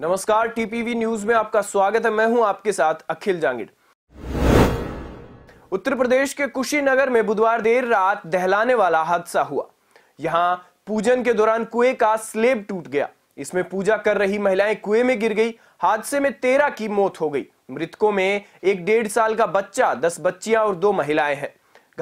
नमस्कार TPV news में आपका स्वागत है मैं हूं आपके साथ अखिल जांगिड़ उत्तर प्रदेश के कुशीनगर में बुधवार देर रात दहलाने वाला हादसा हुआ यहां पूजन के दौरान कुएं का स्लेब टूट गया इसमें पूजा कर रही महिलाएं कुएं में गिर गई हादसे में तेरह की मौत हो गई मृतकों में एक डेढ़ साल का बच्चा दस बच्चियां और दो महिलाएं हैं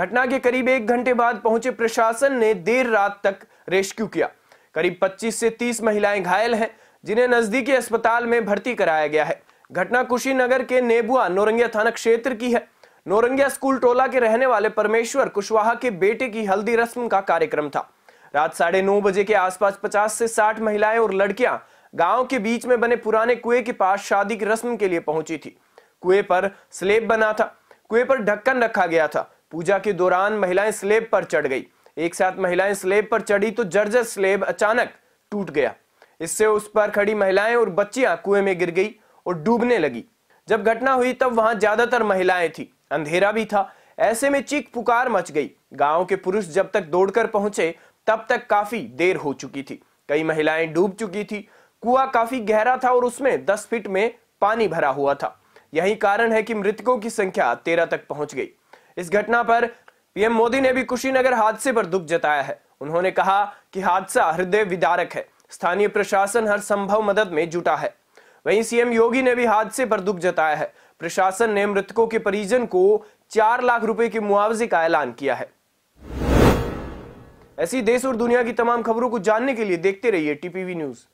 घटना के करीब एक घंटे बाद पहुंचे प्रशासन ने देर रात तक रेस्क्यू किया करीब 25 से 30 महिलाएं घायल हैं जिन्हें नजदीकी अस्पताल में भर्ती कराया गया है घटना कुशीनगर के नेबुआ नोरंगिया थाना क्षेत्र की है नोरंगिया स्कूल टोला के रहने वाले परमेश्वर कुशवाहा के बेटे की हल्दी रस्म का कार्यक्रम था रात साढ़े नौ बजे के आसपास पचास से साठ महिलाएं और लड़कियां गांव के बीच में बने पुराने कुएं के पास शादी की रस्म के लिए पहुंची थी कुएं पर स्लेब बना था कुएं पर ढक्कन रखा गया था पूजा के दौरान महिलाएं स्लेब पर चढ़ गई एक साथ महिलाएं स्लेब पर चढ़ी तो जर्जर स्लेब अचानक टूट गया इससे उस पर खड़ी महिलाएं और बच्चियां कुएं में गिर गई और डूबने लगी जब घटना हुई तब वहां ज्यादातर महिलाएं थी अंधेरा भी था ऐसे में चीख पुकार मच गई गांव के पुरुष जब तक दौड़कर पहुंचे तब तक काफी देर हो चुकी थी कई महिलाएं डूब चुकी थी कुआ काफी गहरा था और उसमें दस फीट में पानी भरा हुआ था यही कारण है कि मृतकों की संख्या तेरह तक पहुंच गई इस घटना पर पीएम मोदी ने भी कुशीनगर हादसे पर दुख जताया है उन्होंने कहा कि हादसा हृदय विदारक है स्थानीय प्रशासन हर संभव मदद में जुटा है वहीं सीएम योगी ने भी हादसे पर दुख जताया है प्रशासन ने मृतकों के परिजन को चार लाख रुपए के मुआवजे का ऐलान किया है ऐसी देश और दुनिया की तमाम खबरों को जानने के लिए देखते रहिए टीपीवी न्यूज